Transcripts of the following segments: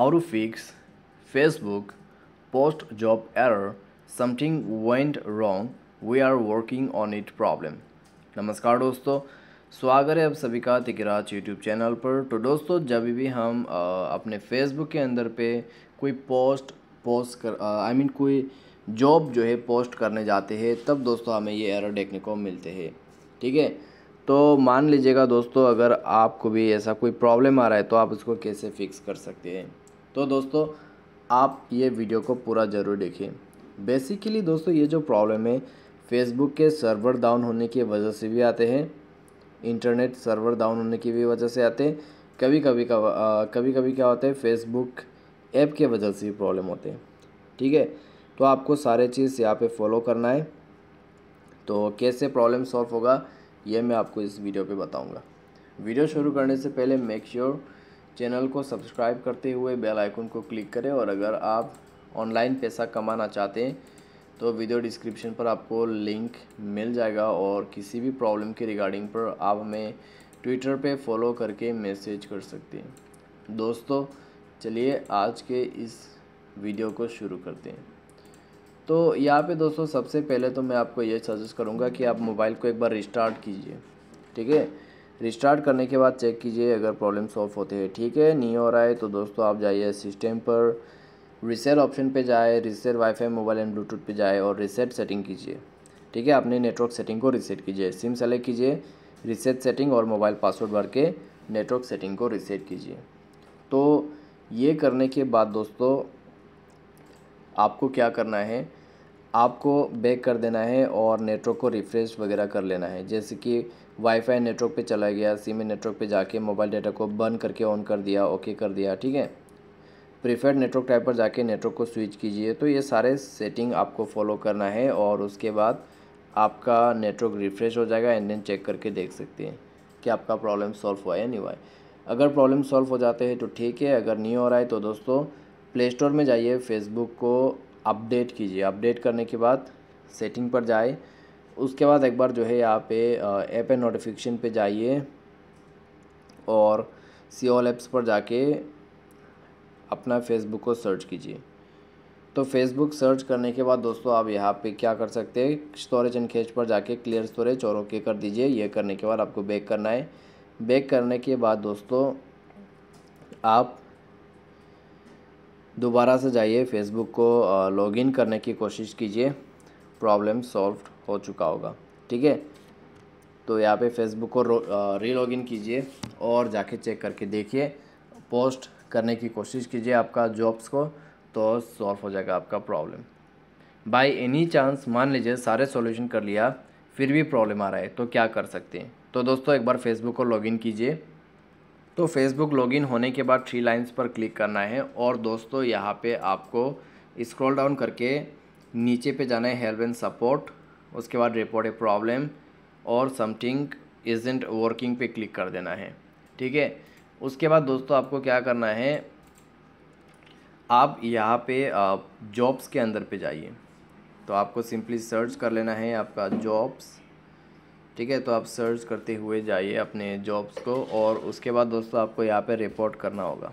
how to fix Facebook post job error something went wrong we are working on it problem नमस्कार दोस्तों स्वागत है आप सभी का तिकराज यूट्यूब चैनल पर तो दोस्तों जब भी हम आ, अपने फेसबुक के अंदर पे कोई पोस्ट पोस्ट कर आई मीन I mean, कोई जॉब जो है पोस्ट करने जाते हैं तब दोस्तों हमें ये एरर देखने को मिलते हैं ठीक है तो मान लीजिएगा दोस्तों अगर आपको भी ऐसा कोई प्रॉब्लम आ रहा है तो आप उसको कैसे फिक्स कर सकते हैं तो दोस्तों आप ये वीडियो को पूरा ज़रूर देखें बेसिकली दोस्तों ये जो प्रॉब्लम है फेसबुक के सर्वर डाउन होने की वजह से भी आते हैं इंटरनेट सर्वर डाउन होने की भी वजह से आते हैं कभी कभी कभी कभी क्या होता है फेसबुक ऐप के वजह से भी प्रॉब्लम होते हैं ठीक है तो आपको सारे चीज़ यहाँ पे फॉलो करना है तो कैसे प्रॉब्लम सॉल्व होगा ये मैं आपको इस वीडियो पे बताऊंगा वीडियो शुरू करने से पहले मेक श्योर sure चैनल को सब्सक्राइब करते हुए बेल आइकन को क्लिक करें और अगर आप ऑनलाइन पैसा कमाना चाहते हैं तो वीडियो डिस्क्रिप्शन पर आपको लिंक मिल जाएगा और किसी भी प्रॉब्लम के रिगार्डिंग पर आप हमें ट्विटर पे फॉलो करके मैसेज कर सकते हैं दोस्तों चलिए आज के इस वीडियो को शुरू करते हैं तो यहाँ पे दोस्तों सबसे पहले तो मैं आपको ये सजेस्ट करूँगा कि आप मोबाइल को एक बार रिस्टार्ट कीजिए ठीक है रिस्टार्ट करने के बाद चेक कीजिए अगर प्रॉब्लम सॉल्व होते हैं ठीक है नहीं हो रहा है तो दोस्तों आप जाइए सिस्टम पर रिसेल ऑप्शन पे जाए reset wifi mobile and bluetooth पे जाए और रिसेट सेटिंग कीजिए ठीक है अपने नेटवर्क सेटिंग को रिसेट कीजिए सिम सेलेक्ट कीजिए रिसेट सेटिंग और मोबाइल पासवर्ड भर के नेटवर्क सेटिंग को रिसेट कीजिए तो ये करने के बाद दोस्तों आपको क्या करना है आपको बैक कर देना है और नेटवर्क को रिफ़्रेश वगैरह कर लेना है जैसे कि वाईफाई नेटवर्क पे चला गया सिम नेटवर्क पे जाके मोबाइल डाटा को बंद करके ऑन कर दिया ओके कर दिया ठीक है प्रीफर्ड नेटवर्क टाइप पर जाके नेटवर्क को स्विच कीजिए तो ये सारे सेटिंग आपको फॉलो करना है और उसके बाद आपका नेटवर्क रिफ्रेश हो जाएगा एंड देन चेक करके देख सकते हैं कि आपका प्रॉब्लम सॉल्व हुआ या नहीं हुआ है अगर प्रॉब्लम सॉल्व हो जाते हैं तो ठीक है अगर नहीं हो रहा है तो दोस्तों प्ले स्टोर में जाइए फेसबुक को अपडेट कीजिए अपडेट करने के बाद सेटिंग पर जाए उसके बाद एक बार जो है यहाँ पे ऐप एंड नोटिफिकेशन पे जाइए और सी ऑल एप्स पर जाके अपना फेसबुक को सर्च कीजिए तो फेसबुक सर्च करने के बाद दोस्तों आप यहाँ पे क्या कर सकते हैं स्टोरेज एंड खेच पर जाके क्लियर स्टोरेज और ओके कर दीजिए ये करने के बाद आपको बैक करना है बैक करने के बाद दोस्तों आप दोबारा से जाइए फेसबुक को लॉगिन करने की कोशिश कीजिए प्रॉब्लम सॉल्व्ड हो चुका होगा ठीक है तो यहाँ पे फेसबुक को री इन कीजिए और जाके चेक करके देखिए पोस्ट करने की कोशिश कीजिए आपका जॉब्स को तो सॉल्व हो जाएगा आपका प्रॉब्लम बाई एनी चांस मान लीजिए सारे सॉल्यूशन कर लिया फिर भी प्रॉब्लम आ रहा है तो क्या कर सकते हैं तो दोस्तों एक बार फेसबुक को लॉगिन कीजिए तो फेसबुक लॉगिन होने के बाद थ्री लाइंस पर क्लिक करना है और दोस्तों यहाँ पे आपको स्क्रॉल डाउन करके नीचे पे जाना है हेल्प एंड सपोर्ट उसके बाद रिपोर्ट ए प्रॉब्लम और समथिंग इजेंट वर्किंग पे क्लिक कर देना है ठीक है उसके बाद दोस्तों आपको क्या करना है आप यहाँ पे जॉब्स के अंदर पे जाइए तो आपको सिंपली सर्च कर लेना है आपका जॉब्स ठीक है तो आप सर्च करते हुए जाइए अपने जॉब्स को और उसके बाद दोस्तों आपको यहाँ पे रिपोर्ट करना होगा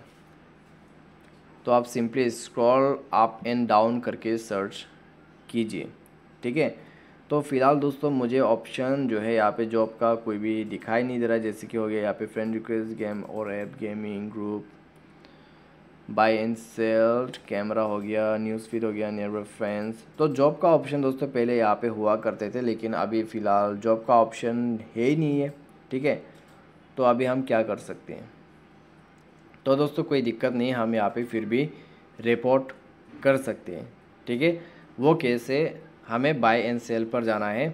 तो आप simply scroll up and down करके सर्च कीजिए ठीक है तो फ़िलहाल दोस्तों मुझे ऑप्शन जो है यहाँ पे जॉब का कोई भी दिखाई नहीं दे रहा जैसे कि हो गया यहाँ पे फ्रेंड रिक्वेस्ट गेम और app gaming group buy and sell camera हो गया न्यूज़ फीड हो गया नियर फ्रेंड्स तो जॉब का ऑप्शन दोस्तों पहले यहाँ पे हुआ करते थे लेकिन अभी फ़िलहाल जॉब का ऑप्शन है ही नहीं है ठीक है तो अभी हम क्या कर सकते हैं तो दोस्तों कोई दिक्कत नहीं हम यहाँ पर फिर भी रिपोर्ट कर सकते हैं ठीक है वो कैसे हमें बाय एंड सेल पर जाना है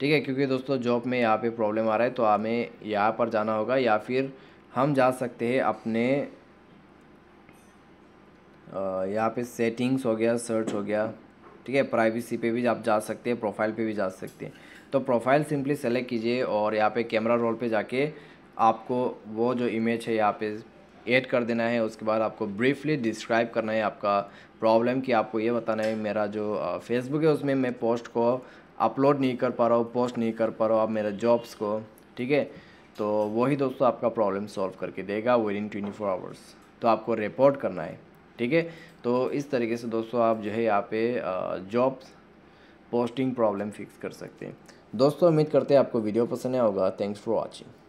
ठीक है क्योंकि दोस्तों जॉब में यहाँ पे प्रॉब्लम आ रहा है तो हमें यहाँ पर जाना होगा या फिर हम जा सकते हैं अपने यहाँ पे सेटिंग्स हो गया सर्च हो गया ठीक है प्राइवेसी पे भी आप जा सकते हैं प्रोफाइल पे भी जा सकते हैं तो प्रोफाइल सिंपली सेलेक्ट कीजिए और यहाँ पे कैमरा रोल पे जाके आपको वो जो इमेज है यहाँ पे ऐड कर देना है उसके बाद आपको ब्रीफली डिस्क्राइब करना है आपका प्रॉब्लम कि आपको ये बताना है मेरा जो फेसबुक है उसमें मैं पोस्ट को अपलोड नहीं कर पा रहा हूँ पोस्ट नहीं कर पा रहा हूँ आप मेरे जॉब्स को ठीक है तो वही दोस्तों आपका प्रॉब्लम सॉल्व करके देगा within twenty four hours तो आपको रिपोर्ट करना है ठीक है तो इस तरीके से दोस्तों आप जो है यहाँ पे जॉब्स पोस्टिंग प्रॉब्लम फिक्स कर सकते हैं दोस्तों उम्मीद करते हैं आपको वीडियो पसंद आया होगा थैंक्स फॉर वॉचिंग